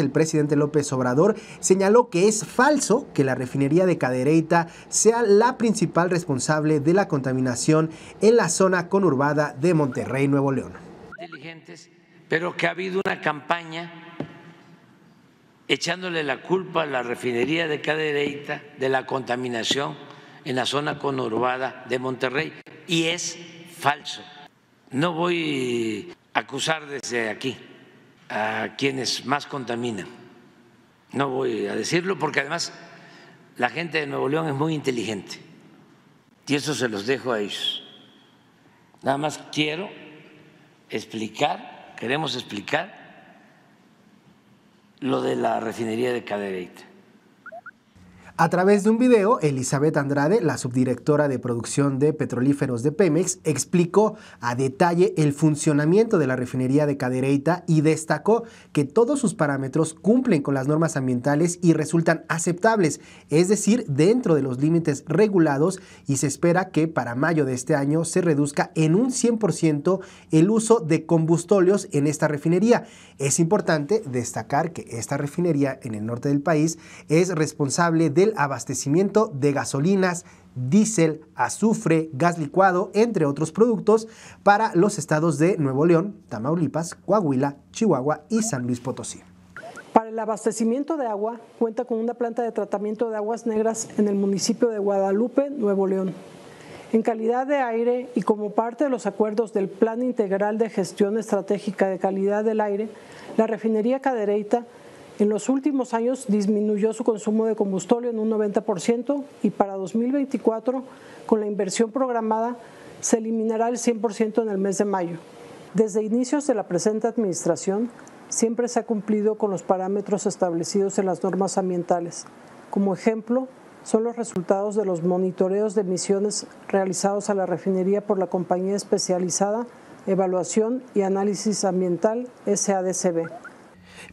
el presidente López Obrador señaló que es falso que la refinería de Cadereyta sea la principal responsable de la contaminación en la zona conurbada de Monterrey, Nuevo León. pero que ha habido una campaña echándole la culpa a la refinería de Cadereyta de la contaminación en la zona conurbada de Monterrey y es falso. No voy a acusar desde aquí a quienes más contaminan. No voy a decirlo porque además la gente de Nuevo León es muy inteligente y eso se los dejo a ellos. Nada más quiero explicar, queremos explicar lo de la refinería de Cadereyta. A través de un video, Elizabeth Andrade, la subdirectora de producción de petrolíferos de Pemex, explicó a detalle el funcionamiento de la refinería de Cadereyta y destacó que todos sus parámetros cumplen con las normas ambientales y resultan aceptables, es decir, dentro de los límites regulados y se espera que para mayo de este año se reduzca en un 100% el uso de combustóleos en esta refinería. Es importante destacar que esta refinería en el norte del país es responsable de abastecimiento de gasolinas, diésel, azufre, gas licuado, entre otros productos, para los estados de Nuevo León, Tamaulipas, Coahuila, Chihuahua y San Luis Potosí. Para el abastecimiento de agua, cuenta con una planta de tratamiento de aguas negras en el municipio de Guadalupe, Nuevo León. En calidad de aire y como parte de los acuerdos del Plan Integral de Gestión Estratégica de Calidad del Aire, la refinería Cadereita en los últimos años disminuyó su consumo de combustible en un 90% y para 2024, con la inversión programada, se eliminará el 100% en el mes de mayo. Desde inicios de la presente administración, siempre se ha cumplido con los parámetros establecidos en las normas ambientales. Como ejemplo, son los resultados de los monitoreos de emisiones realizados a la refinería por la compañía especializada Evaluación y Análisis Ambiental SADCB.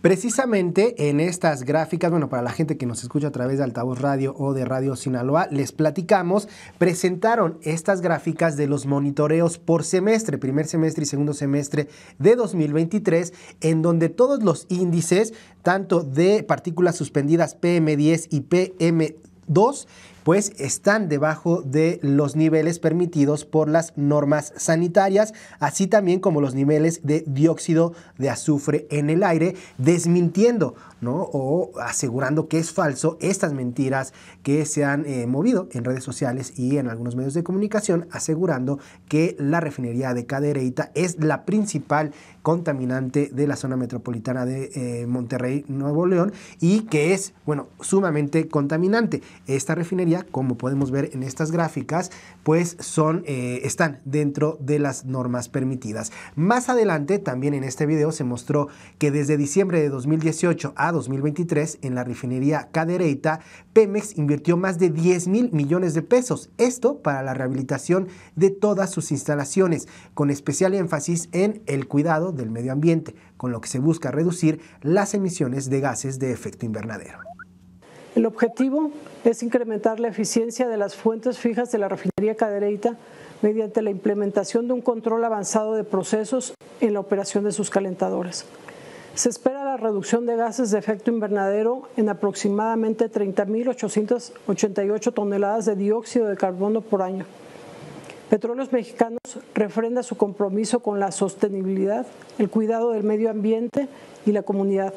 Precisamente en estas gráficas, bueno, para la gente que nos escucha a través de Altavoz Radio o de Radio Sinaloa, les platicamos, presentaron estas gráficas de los monitoreos por semestre, primer semestre y segundo semestre de 2023, en donde todos los índices, tanto de partículas suspendidas PM10 y PM2, pues están debajo de los niveles permitidos por las normas sanitarias, así también como los niveles de dióxido de azufre en el aire, desmintiendo ¿no? o asegurando que es falso estas mentiras que se han eh, movido en redes sociales y en algunos medios de comunicación, asegurando que la refinería de Cadereyta es la principal contaminante de la zona metropolitana de eh, Monterrey, Nuevo León, y que es, bueno, sumamente contaminante. Esta refinería como podemos ver en estas gráficas, pues son, eh, están dentro de las normas permitidas. Más adelante, también en este video, se mostró que desde diciembre de 2018 a 2023, en la refinería Cadereyta, Pemex invirtió más de 10 mil millones de pesos, esto para la rehabilitación de todas sus instalaciones, con especial énfasis en el cuidado del medio ambiente, con lo que se busca reducir las emisiones de gases de efecto invernadero. El objetivo es incrementar la eficiencia de las fuentes fijas de la refinería cadereita mediante la implementación de un control avanzado de procesos en la operación de sus calentadores. Se espera la reducción de gases de efecto invernadero en aproximadamente 30.888 toneladas de dióxido de carbono por año. Petróleos Mexicanos refrenda su compromiso con la sostenibilidad, el cuidado del medio ambiente y la comunidad.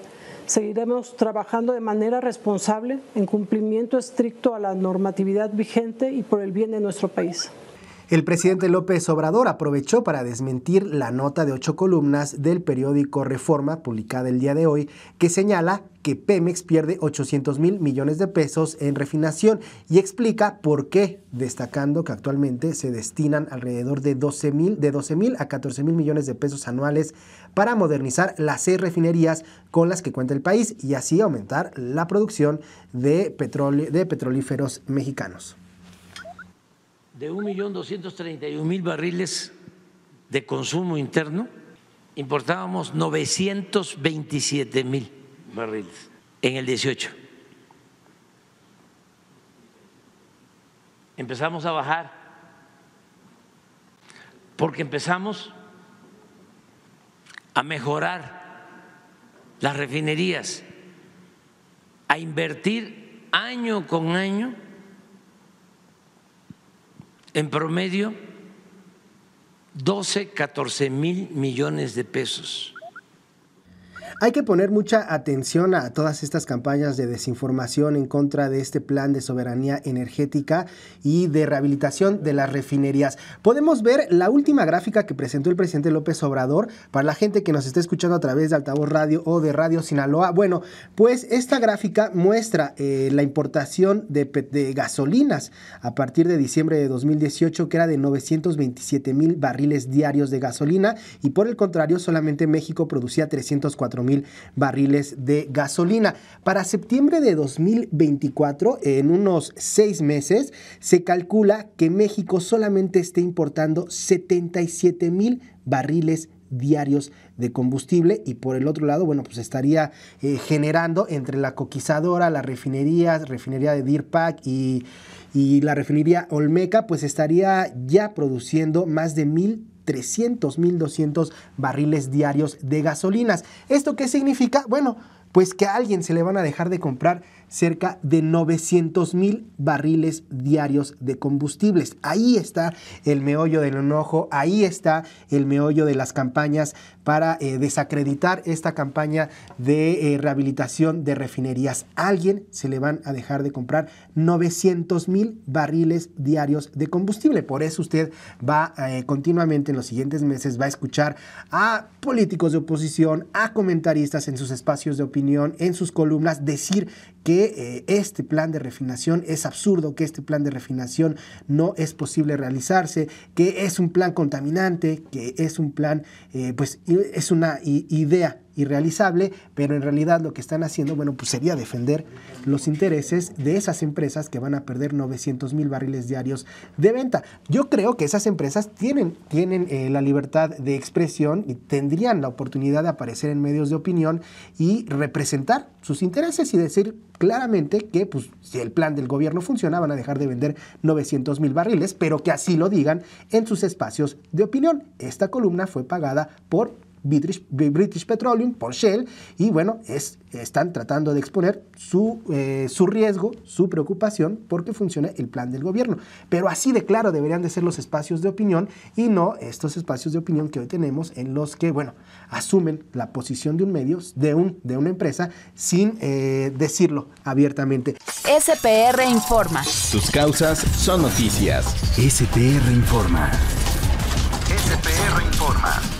Seguiremos trabajando de manera responsable en cumplimiento estricto a la normatividad vigente y por el bien de nuestro país. El presidente López Obrador aprovechó para desmentir la nota de ocho columnas del periódico Reforma publicada el día de hoy que señala que Pemex pierde 800 mil millones de pesos en refinación y explica por qué, destacando que actualmente se destinan alrededor de 12 mil de a 14 mil millones de pesos anuales para modernizar las seis refinerías con las que cuenta el país y así aumentar la producción de, petróleo, de petrolíferos mexicanos de 1.231.000 barriles de consumo interno, importábamos 927.000 barriles en el 18. Empezamos a bajar porque empezamos a mejorar las refinerías, a invertir año con año en promedio 12, 14 mil millones de pesos hay que poner mucha atención a todas estas campañas de desinformación en contra de este plan de soberanía energética y de rehabilitación de las refinerías. Podemos ver la última gráfica que presentó el presidente López Obrador para la gente que nos está escuchando a través de Altavoz Radio o de Radio Sinaloa. Bueno, pues esta gráfica muestra eh, la importación de, de gasolinas a partir de diciembre de 2018 que era de 927 mil barriles diarios de gasolina y por el contrario solamente México producía 304 mil mil barriles de gasolina. Para septiembre de 2024, en unos seis meses, se calcula que México solamente esté importando 77 mil barriles diarios de combustible y por el otro lado, bueno, pues estaría eh, generando entre la coquizadora, las refinerías, refinería de Dirpac y, y la refinería Olmeca, pues estaría ya produciendo más de mil 300.200 barriles diarios de gasolinas. ¿Esto qué significa? Bueno, pues que a alguien se le van a dejar de comprar cerca de 900 mil barriles diarios de combustibles. Ahí está el meollo del enojo, ahí está el meollo de las campañas para eh, desacreditar esta campaña de eh, rehabilitación de refinerías. A alguien se le van a dejar de comprar 900 mil barriles diarios de combustible. Por eso usted va eh, continuamente en los siguientes meses, va a escuchar a políticos de oposición, a comentaristas en sus espacios de opinión, en sus columnas, decir que eh, este plan de refinación es absurdo, que este plan de refinación no es posible realizarse, que es un plan contaminante, que es un plan, eh, pues es una idea irrealizable, pero en realidad lo que están haciendo, bueno, pues sería defender los intereses de esas empresas que van a perder 900 mil barriles diarios de venta. Yo creo que esas empresas tienen, tienen eh, la libertad de expresión y tendrían la oportunidad de aparecer en medios de opinión y representar sus intereses y decir claramente que pues, si el plan del gobierno funciona van a dejar de vender 900 mil barriles, pero que así lo digan en sus espacios de opinión. Esta columna fue pagada por British, Petroleum, por Shell, y bueno, es, están tratando de exponer su, eh, riesgo, su preocupación, porque funcione el plan del gobierno. Pero así de claro deberían de ser los espacios de opinión y no estos espacios de opinión que hoy tenemos en los que, bueno, asumen la posición de un medio, de, un, de una empresa, sin eh, decirlo abiertamente. SPR Informa. Sus causas son noticias. SPR Informa. SPR Informa.